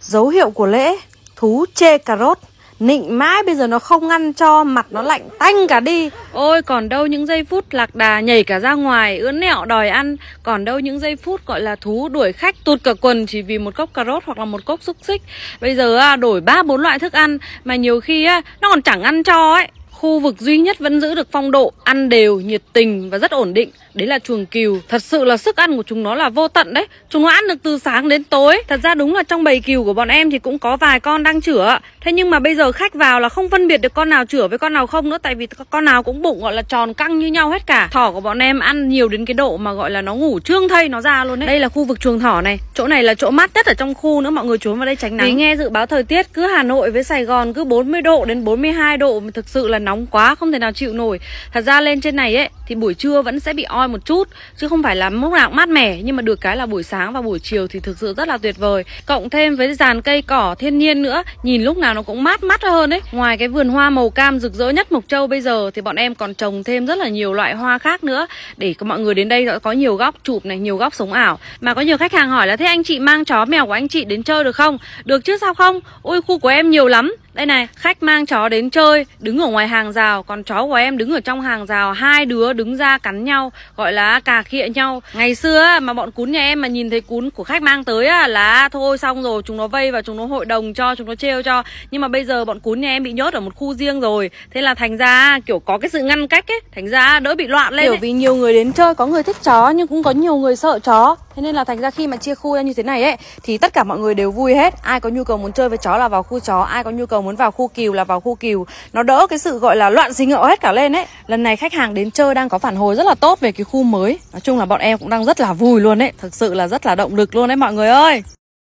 Dấu hiệu của lễ Thú chê cà rốt Nịnh mãi bây giờ nó không ăn cho Mặt nó lạnh tanh cả đi Ôi còn đâu những giây phút lạc đà nhảy cả ra ngoài Ướn nẹo đòi ăn Còn đâu những giây phút gọi là thú đuổi khách Tụt cả quần chỉ vì một cốc cà rốt hoặc là một cốc xúc xích Bây giờ à, đổi ba bốn loại thức ăn Mà nhiều khi à, nó còn chẳng ăn cho ấy Khu vực duy nhất vẫn giữ được phong độ ăn đều, nhiệt tình và rất ổn định Đấy là chuồng cừu Thật sự là sức ăn của chúng nó là vô tận đấy Chúng nó ăn được từ sáng đến tối Thật ra đúng là trong bầy cừu của bọn em thì cũng có vài con đang chửa. Thế nhưng mà bây giờ khách vào là không phân biệt được con nào chửa với con nào không nữa Tại vì con nào cũng bụng gọi là tròn căng như nhau hết cả Thỏ của bọn em ăn nhiều đến cái độ mà gọi là nó ngủ trương thây nó ra luôn đấy Đây là khu vực chuồng thỏ này Chỗ này là chỗ mát nhất ở trong khu nữa Mọi người trốn vào đây tránh nắng Vì nghe dự báo thời tiết cứ Hà Nội với Sài Gòn cứ 40 độ đến 42 độ Thực sự là nóng quá không thể nào chịu nổi thật ra lên trên này ấy thì buổi trưa vẫn sẽ bị oi một chút chứ không phải là lúc nào cũng mát mẻ nhưng mà được cái là buổi sáng và buổi chiều thì thực sự rất là tuyệt vời cộng thêm với dàn cây cỏ thiên nhiên nữa nhìn lúc nào nó cũng mát mắt hơn ấy ngoài cái vườn hoa màu cam rực rỡ nhất mộc châu bây giờ thì bọn em còn trồng thêm rất là nhiều loại hoa khác nữa để mọi người đến đây có nhiều góc chụp này nhiều góc sống ảo mà có nhiều khách hàng hỏi là thế anh chị mang chó mèo của anh chị đến chơi được không được chứ sao không ôi khu của em nhiều lắm đây này khách mang chó đến chơi đứng ở ngoài hàng hàng rào Còn chó của em đứng ở trong hàng rào Hai đứa đứng ra cắn nhau Gọi là cà khịa nhau Ngày xưa mà bọn cún nhà em mà nhìn thấy cún của khách mang tới Là thôi xong rồi chúng nó vây và chúng nó hội đồng cho Chúng nó trêu cho Nhưng mà bây giờ bọn cún nhà em bị nhốt ở một khu riêng rồi Thế là thành ra kiểu có cái sự ngăn cách ấy Thành ra đỡ bị loạn lên Kiểu vì nhiều người đến chơi Có người thích chó nhưng cũng có nhiều người sợ chó Thế nên là thành ra khi mà chia khu ra như thế này ấy Thì tất cả mọi người đều vui hết Ai có nhu cầu muốn chơi với chó là vào khu chó Ai có nhu cầu muốn vào khu cừu là vào khu cừu Nó đỡ cái sự gọi là loạn xí ngậu hết cả lên ấy Lần này khách hàng đến chơi đang có phản hồi rất là tốt về cái khu mới Nói chung là bọn em cũng đang rất là vui luôn ấy Thực sự là rất là động lực luôn đấy mọi người ơi